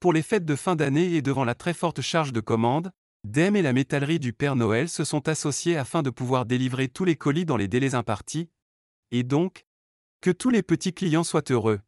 Pour les fêtes de fin d'année et devant la très forte charge de commandes, DEM et la métallerie du Père Noël se sont associés afin de pouvoir délivrer tous les colis dans les délais impartis, et donc, que tous les petits clients soient heureux.